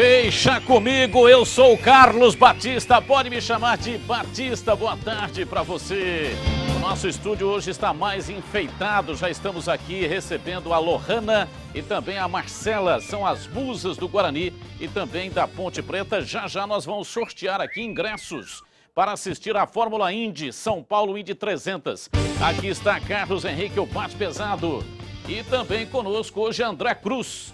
Deixa comigo, eu sou o Carlos Batista, pode me chamar de Batista. Boa tarde para você. O nosso estúdio hoje está mais enfeitado, já estamos aqui recebendo a Lohana e também a Marcela, são as musas do Guarani e também da Ponte Preta. Já já nós vamos sortear aqui ingressos para assistir a Fórmula Indy São Paulo Indy 300. Aqui está Carlos Henrique, o bate pesado. E também conosco hoje André Cruz,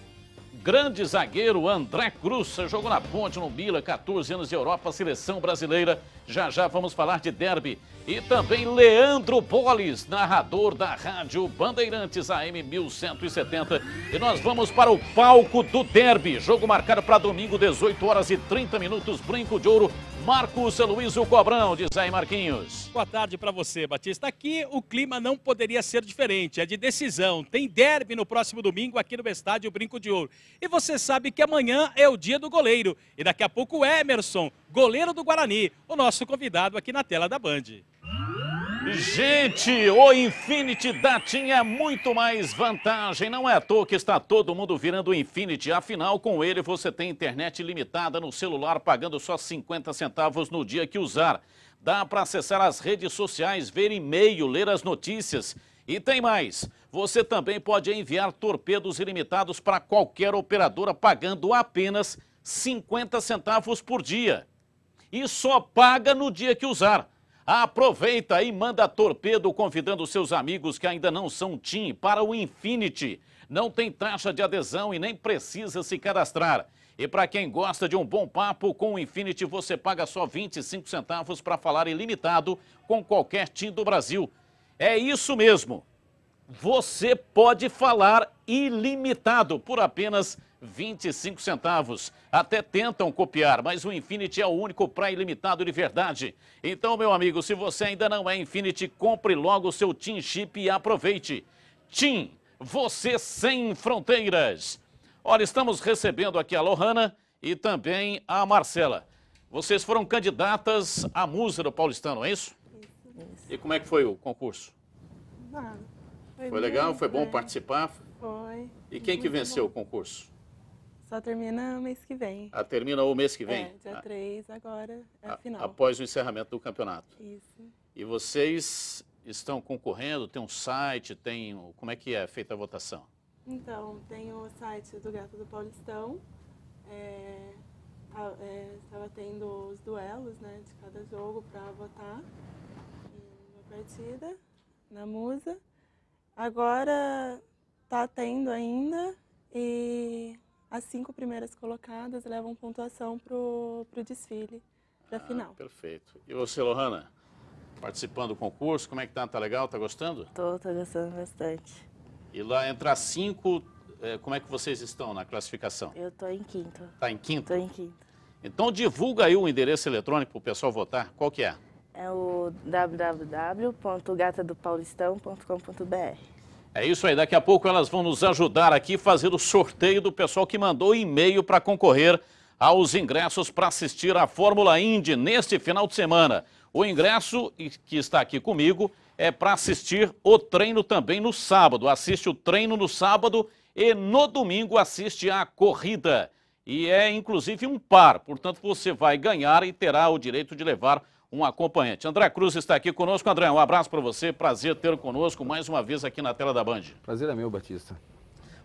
Grande zagueiro André Cruz jogou na ponte no Mila, 14 anos de Europa, seleção brasileira. Já já vamos falar de derby. E também Leandro Boles, narrador da Rádio Bandeirantes AM 1170. E nós vamos para o palco do derby. Jogo marcado para domingo, 18 horas e 30 minutos. Brinco de ouro Marcos Luiz o Cobrão, diz aí Marquinhos. Boa tarde para você, Batista. Aqui o clima não poderia ser diferente, é de decisão. Tem derby no próximo domingo aqui no estádio Brinco de Ouro. E você sabe que amanhã é o dia do goleiro. E daqui a pouco o Emerson, goleiro do Guarani, o nosso convidado aqui na tela da Band. Gente, o Infinity da tinha é muito mais vantagem. Não é à toa que está todo mundo virando o Infinity. Afinal, com ele você tem internet limitada no celular, pagando só 50 centavos no dia que usar. Dá para acessar as redes sociais, ver e-mail, ler as notícias. E tem mais. Você também pode enviar torpedos ilimitados para qualquer operadora, pagando apenas 50 centavos por dia. E só paga no dia que usar. Aproveita e manda torpedo convidando seus amigos que ainda não são TIM para o Infinity. Não tem taxa de adesão e nem precisa se cadastrar. E para quem gosta de um bom papo, com o Infinity você paga só 25 centavos para falar ilimitado com qualquer TIM do Brasil. É isso mesmo você pode falar ilimitado por apenas 25 centavos. Até tentam copiar, mas o Infinity é o único para ilimitado de verdade. Então, meu amigo, se você ainda não é Infinity, compre logo o seu Team Chip e aproveite. TIM, você sem fronteiras. Olha, estamos recebendo aqui a Lohana e também a Marcela. Vocês foram candidatas à música do Paulistano, é isso? Isso. isso. E como é que foi o concurso? Ah. Foi, foi legal? Foi bom é. participar? Foi. E quem que venceu bom. o concurso? Só termina mês que vem. Ah, termina o mês que vem? É, dia 3 ah. agora é a, a final. Após o encerramento do campeonato. Isso. E vocês estão concorrendo? Tem um site? Tem. Como é que é feita a votação? Então, tem o site do Gato do Paulistão. É, tá, é, estava tendo os duelos né, de cada jogo para votar. E uma partida na Musa. Agora tá tendo ainda e as cinco primeiras colocadas levam pontuação pro, pro desfile, pra ah, final. Perfeito. E você, Lohana, participando do concurso, como é que tá? Tá legal? Tá gostando? Tô, tô gostando bastante. E lá entrar cinco, eh, como é que vocês estão na classificação? Eu tô em quinto. Tá em quinto? Tô em quinto. Então divulga aí o endereço eletrônico pro pessoal votar, qual que é? É o www.gatadopaulistão.com.br. É isso aí, daqui a pouco elas vão nos ajudar aqui a fazer o sorteio do pessoal que mandou e-mail para concorrer aos ingressos para assistir a Fórmula Indy neste final de semana. O ingresso que está aqui comigo é para assistir o treino também no sábado. Assiste o treino no sábado e no domingo assiste a corrida. E é inclusive um par, portanto você vai ganhar e terá o direito de levar um acompanhante. André Cruz está aqui conosco. André, um abraço para você, prazer tê-lo conosco mais uma vez aqui na tela da Band. Prazer é meu, Batista.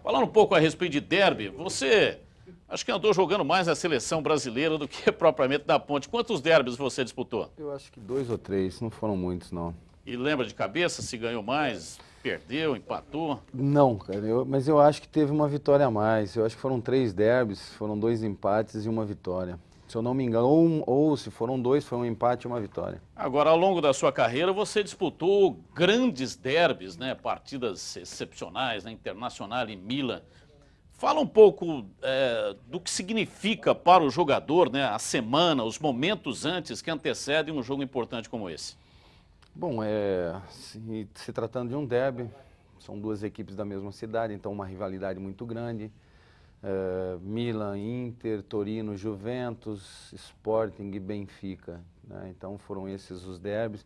Falando um pouco a respeito de derby, você acho que andou jogando mais na seleção brasileira do que propriamente da ponte. Quantos derbys você disputou? Eu acho que dois ou três, não foram muitos, não. E lembra de cabeça se ganhou mais? Perdeu, empatou? Não, cara, eu, mas eu acho que teve uma vitória a mais. Eu acho que foram três derbys, foram dois empates e uma vitória se eu não me engano, ou, um, ou se foram dois, foi um empate e uma vitória. Agora, ao longo da sua carreira, você disputou grandes derbys, né? partidas excepcionais, né? Internacional e Milan. Fala um pouco é, do que significa para o jogador né? a semana, os momentos antes que antecedem um jogo importante como esse. Bom, é, se, se tratando de um derby, são duas equipes da mesma cidade, então uma rivalidade muito grande. Eh, Milan, Inter, Torino, Juventus, Sporting e Benfica. Né? Então foram esses os derbys.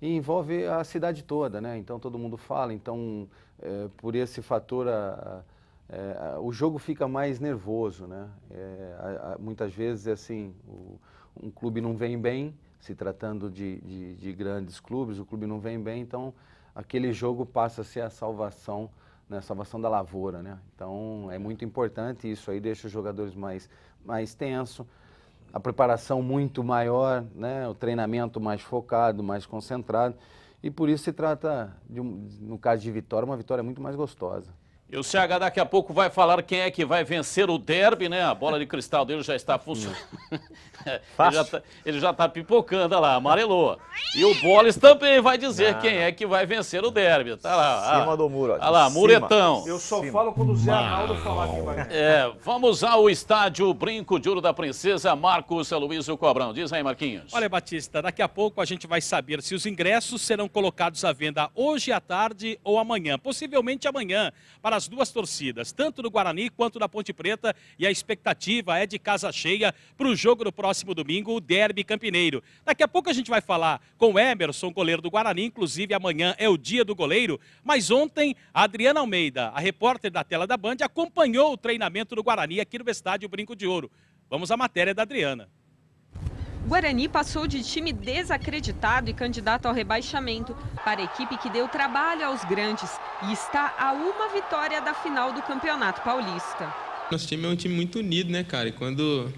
E envolve a cidade toda, né? Então todo mundo fala. Então, eh, por esse fator, a, a, eh, a, o jogo fica mais nervoso, né? É, muitas vezes, é assim, o, um clube não vem bem, se tratando de, de, de grandes clubes, o clube não vem bem, então aquele jogo passa a ser a salvação né, salvação da lavoura, né? Então é muito importante isso aí, deixa os jogadores mais, mais tenso, a preparação muito maior, né, o treinamento mais focado, mais concentrado. E por isso se trata, de, no caso de vitória, uma vitória muito mais gostosa. E o CH daqui a pouco vai falar quem é que vai vencer o derby, né? A bola de cristal dele já está funcionando. Hum. ele já está tá pipocando, olha lá, amarelou. E o Bolis também vai dizer não. quem é que vai vencer o derby. Tá lá. Cima do muro. Olha lá, Cima. muretão. Eu só Cima. falo quando o Zé Arnaldo falar quem vai É, vamos ao estádio Brinco de Ouro da Princesa, Marcos Luiz o Cobrão. Diz aí, Marquinhos. Olha, Batista, daqui a pouco a gente vai saber se os ingressos serão colocados à venda hoje à tarde ou amanhã. Possivelmente amanhã, para das duas torcidas, tanto do Guarani quanto da Ponte Preta, e a expectativa é de casa cheia para o jogo do próximo domingo, o Derby Campineiro. Daqui a pouco a gente vai falar com o Emerson, goleiro do Guarani, inclusive amanhã é o dia do goleiro, mas ontem a Adriana Almeida, a repórter da tela da Band, acompanhou o treinamento do Guarani aqui no estádio Brinco de Ouro. Vamos à matéria da Adriana. Guarani passou de time desacreditado e candidato ao rebaixamento para a equipe que deu trabalho aos grandes e está a uma vitória da final do Campeonato Paulista. Nosso time é um time muito unido, né, cara? E quando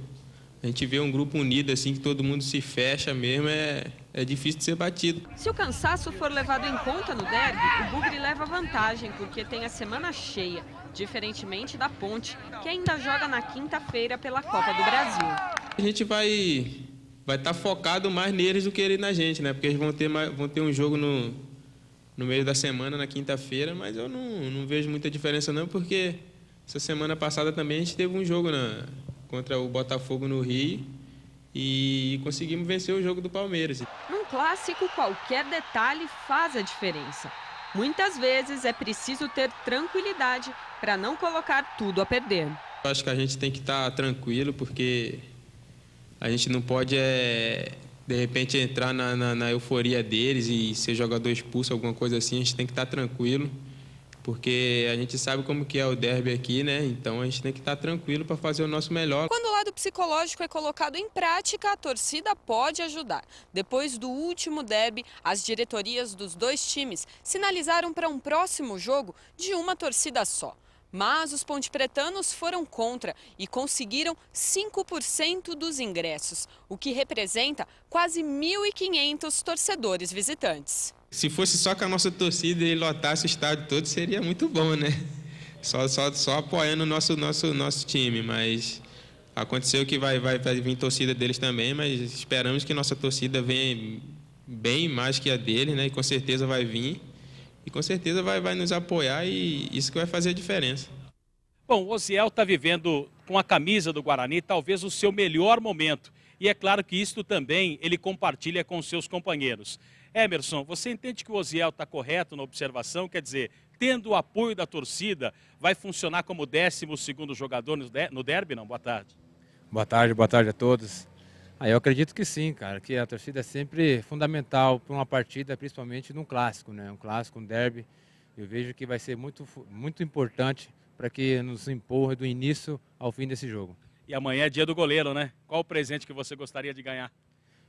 a gente vê um grupo unido, assim, que todo mundo se fecha mesmo, é, é difícil de ser batido. Se o cansaço for levado em conta no derby, o Bugre leva vantagem, porque tem a semana cheia, diferentemente da Ponte, que ainda joga na quinta-feira pela Copa do Brasil. A gente vai vai estar tá focado mais neles do que ele na gente, né? Porque eles vão ter, vão ter um jogo no, no meio da semana, na quinta-feira, mas eu não, não vejo muita diferença não, porque essa semana passada também a gente teve um jogo na, contra o Botafogo no Rio e conseguimos vencer o jogo do Palmeiras. Num clássico, qualquer detalhe faz a diferença. Muitas vezes é preciso ter tranquilidade para não colocar tudo a perder. Acho que a gente tem que estar tá tranquilo, porque a gente não pode, é, de repente, entrar na, na, na, euforia deles e ser jogador expulso, alguma coisa assim. A gente tem que estar tá tranquilo, porque a gente sabe como que é o derby aqui, né? Então a gente tem que estar tá tranquilo para fazer o nosso melhor. Quando o lado psicológico é colocado em prática, a torcida pode ajudar. Depois do último derby, as diretorias dos dois times sinalizaram para um próximo jogo de uma torcida só. Mas os pontepretanos foram contra e conseguiram 5% dos ingressos, o que representa quase 1.500 torcedores visitantes. Se fosse só com a nossa torcida e lotasse o estádio todo, seria muito bom, né? Só, só, só apoiando o nosso, nosso, nosso time, mas aconteceu que vai, vai, vai vir torcida deles também, mas esperamos que nossa torcida venha bem mais que a dele, né? E com certeza vai vir e com certeza vai, vai nos apoiar e isso que vai fazer a diferença. Bom, o Oziel está vivendo com a camisa do Guarani talvez o seu melhor momento. E é claro que isto também ele compartilha com seus companheiros. Emerson, você entende que o Oziel está correto na observação? Quer dizer, tendo o apoio da torcida, vai funcionar como 12 jogador no derby? Não, boa tarde. Boa tarde, boa tarde a todos. Aí eu acredito que sim, cara, que a torcida é sempre fundamental para uma partida, principalmente num clássico, né? Um clássico, um derby. Eu vejo que vai ser muito, muito importante para que nos empurre do início ao fim desse jogo. E amanhã é dia do goleiro, né? Qual o presente que você gostaria de ganhar?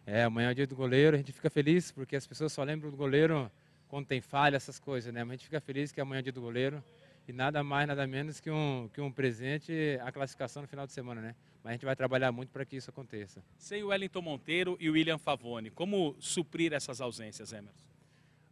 É, amanhã é dia do goleiro, a gente fica feliz porque as pessoas só lembram do goleiro quando tem falha, essas coisas, né? Mas a gente fica feliz que amanhã é dia do goleiro e nada mais, nada menos que um, que um presente a classificação no final de semana, né? Mas a gente vai trabalhar muito para que isso aconteça. Sem o Wellington Monteiro e o William Favone, como suprir essas ausências, Emerson?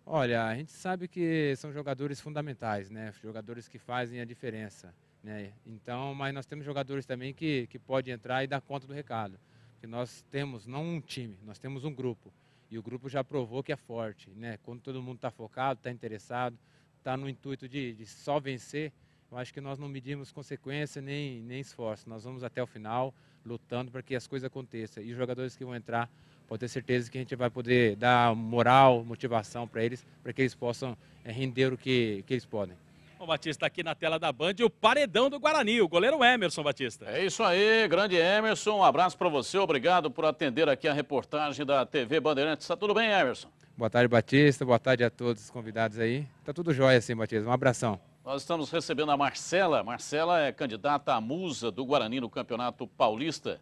Olha, a gente sabe que são jogadores fundamentais, né? Jogadores que fazem a diferença, né? Então, mas nós temos jogadores também que, que podem entrar e dar conta do recado. Porque nós temos não um time, nós temos um grupo. E o grupo já provou que é forte, né? Quando todo mundo está focado, está interessado, está no intuito de, de, só vencer, eu acho que nós não medimos consequência nem, nem esforço. Nós vamos até o final lutando para que as coisas aconteçam. E os jogadores que vão entrar, pode ter certeza que a gente vai poder dar moral, motivação para eles, para que eles possam é, render o que, que eles podem. O Batista, aqui na tela da Band, o paredão do Guarani, o goleiro Emerson Batista. É isso aí, grande Emerson, um abraço para você, obrigado por atender aqui a reportagem da TV Bandeirantes. Tá tudo bem, Emerson? Boa tarde, Batista. Boa tarde a todos os convidados aí. Tá tudo jóia assim, Batista. Um abração. Nós estamos recebendo a Marcela. Marcela é candidata à musa do Guarani no Campeonato Paulista.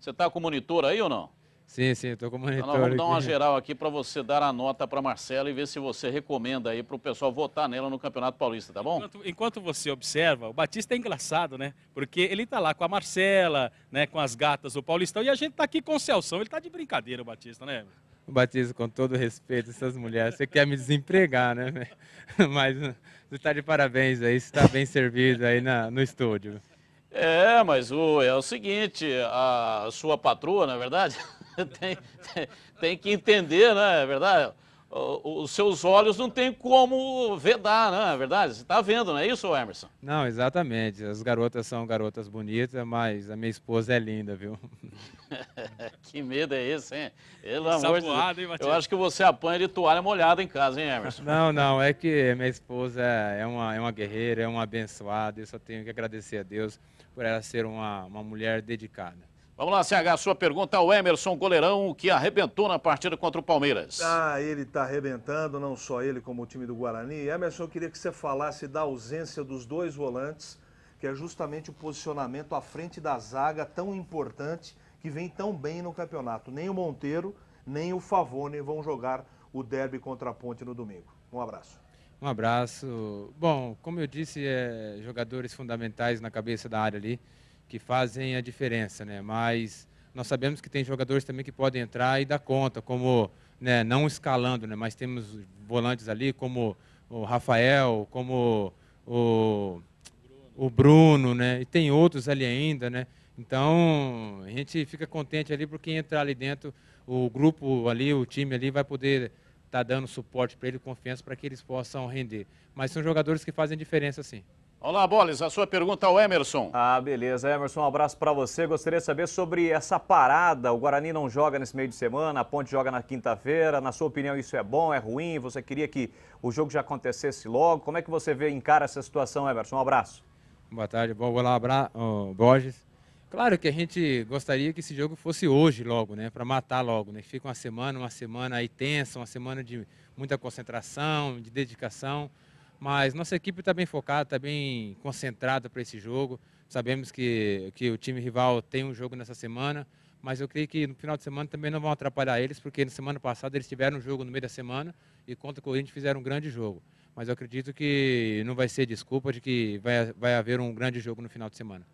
Você está com o monitor aí ou não? Sim, sim, estou com o monitor. Então, nós vamos dar uma geral aqui para você dar a nota para Marcela e ver se você recomenda aí para o pessoal votar nela no Campeonato Paulista, tá bom? Enquanto, enquanto, você observa, o Batista é engraçado, né? Porque ele está lá com a Marcela, né? Com as gatas do Paulistão e a gente está aqui com o Celção. Ele está de brincadeira, o Batista, né? Batista, com todo respeito, essas mulheres, você quer me desempregar, né? Mas hum, você está de parabéns aí, você está bem servido aí na, no estúdio. É, mas o, é o seguinte, a sua patroa, na é verdade, tem, tem, tem que entender, né? É verdade? os seus olhos não tem como vedar, não né? é verdade? Você está vendo, não é isso, Emerson? Não, exatamente. As garotas são garotas bonitas, mas a minha esposa é linda, viu? que medo é esse, hein? Pelo amor de Deus. Eu acho que você apanha de toalha molhada em casa, hein, Emerson? Não, não. É que minha esposa é uma, é uma guerreira, é uma abençoada. Eu só tenho que agradecer a Deus por ela ser uma, uma mulher dedicada. Vamos lá, CH, sua pergunta ao Emerson Goleirão, que arrebentou na partida contra o Palmeiras. Ah, ele está arrebentando, não só ele, como o time do Guarani. Emerson, eu queria que você falasse da ausência dos dois volantes, que é justamente o posicionamento à frente da zaga tão importante, que vem tão bem no campeonato. Nem o Monteiro, nem o Favone vão jogar o derby contra a Ponte no domingo. Um abraço. Um abraço. Bom, como eu disse, é, jogadores fundamentais na cabeça da área ali que fazem a diferença, né? Mas nós sabemos que tem jogadores também que podem entrar e dar conta, como né, não escalando, né? Mas temos volantes ali como o Rafael, como o, o Bruno, né? E tem outros ali ainda, né? Então, a gente fica contente ali porque entrar ali dentro, o grupo ali, o time ali vai poder estar tá dando suporte para ele, confiança para que eles possam render. Mas são jogadores que fazem diferença sim. Olá, Boles, a sua pergunta ao Emerson. Ah, beleza. Emerson, um abraço para você. Gostaria de saber sobre essa parada. O Guarani não joga nesse meio de semana, a Ponte joga na quinta-feira. Na sua opinião, isso é bom, é ruim? Você queria que o jogo já acontecesse logo? Como é que você vê, encara essa situação, Emerson? Um abraço. Boa tarde, bom, olá, Bra... oh, Borges. Claro que a gente gostaria que esse jogo fosse hoje logo, né? Para matar logo, né? Fica uma semana, uma semana aí tensa, uma semana de muita concentração, de dedicação. Mas nossa equipe está bem focada, está bem concentrada para esse jogo. Sabemos que, que o time rival tem um jogo nessa semana, mas eu creio que no final de semana também não vão atrapalhar eles, porque na semana passada eles tiveram um jogo no meio da semana e contra o Corinthians fizeram um grande jogo. Mas eu acredito que não vai ser desculpa de que vai, vai haver um grande jogo no final de semana.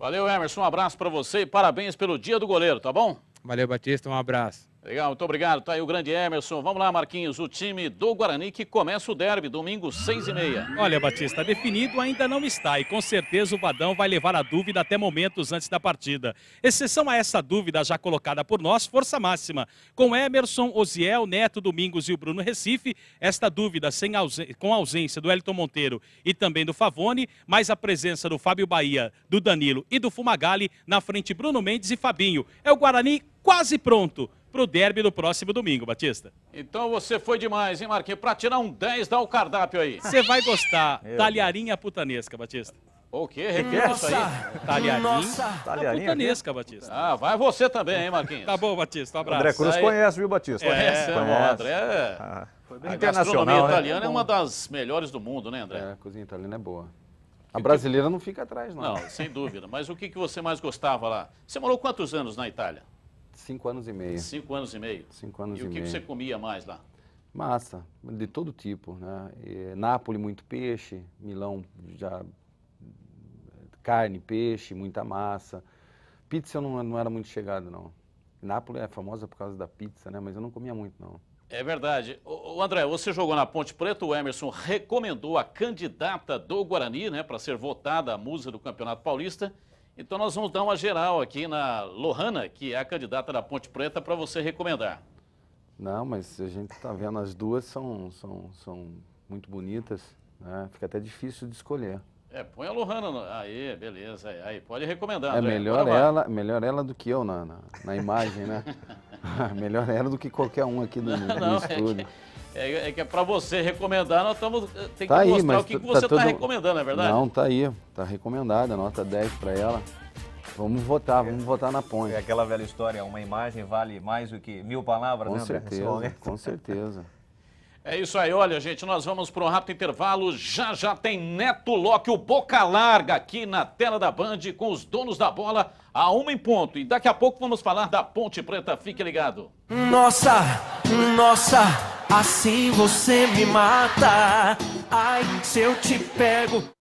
Valeu, Emerson. Um abraço para você e parabéns pelo Dia do Goleiro, tá bom? Valeu, Batista. Um abraço. Legal, muito obrigado. Está aí o grande Emerson. Vamos lá, Marquinhos. O time do Guarani que começa o derby, domingo, seis e meia. Olha, Batista, definido ainda não está e com certeza o Vadão vai levar a dúvida até momentos antes da partida. Exceção a essa dúvida já colocada por nós, força máxima. Com Emerson, Osiel, Neto, Domingos e o Bruno Recife, esta dúvida sem com a ausência do Elton Monteiro e também do Favone, mais a presença do Fábio Bahia, do Danilo e do Fumagalli, na frente Bruno Mendes e Fabinho. É o Guarani quase pronto para o derby do próximo domingo, Batista. Então você foi demais, hein, Marquinhos? Para tirar um 10, dá o cardápio aí. Você vai gostar. Talharinha putanesca, Batista. O quê? Repita Nossa. isso aí. talharinha Nossa. É talharinha Putanesca, Batista. Ah, vai você também, hein, Marquinhos? tá bom, Batista. Um abraço. André Cruz aí... conhece, viu, Batista? É, conhece, é, né? André? É ah, foi bem a internacional. Né? italiana é, é, uma das melhores do mundo, né, André? É, a cozinha italiana é boa. A brasileira não fica atrás, não. Não, sem dúvida. Mas o que, que você mais gostava lá? Você morou quantos anos na Itália? Cinco anos e meio. Cinco anos e meio? Cinco anos e, e meio. E o que você comia mais lá? Massa, de todo tipo, né? E, Nápoles, muito peixe, Milão, já carne, peixe, muita massa. Pizza eu não, não era muito chegado, não. Nápoles é famosa por causa da pizza, né? Mas eu não comia muito, não. É verdade. O André, você jogou na Ponte Preta, o Emerson recomendou a candidata do Guarani, né, para ser votada a musa do Campeonato Paulista. Então nós vamos dar uma geral aqui na Lohana, que é a candidata da Ponte Preta, para você recomendar. Não, mas a gente está vendo, as duas são, são, são muito bonitas, né? fica até difícil de escolher. É, põe a Lohana. No... Aí, beleza. Aí, pode recomendar. É melhor ela, melhor ela do que eu na, na, na imagem, né? melhor ela do que qualquer um aqui do, não, no, não, é estúdio. Que... É, é que é para você recomendar, nós estamos. Eh, tem que tá mostrar o que, tá que você está tá recomendando, não é verdade? Não, tá aí. Tá recomendada, nota 10 para ela. Vamos votar, vamos votar na ponte. É aquela velha história, uma imagem vale mais do que mil palavras, com né, certeza, André? Com certeza. É isso aí, olha, gente, nós vamos para um rápido intervalo. Já já tem Neto Locke, o Boca Larga, aqui na tela da Band, com os donos da bola, a uma em ponto. E daqui a pouco vamos falar da Ponte Preta. Fique ligado. Nossa, nossa, assim você me mata. Ai, se eu te pego.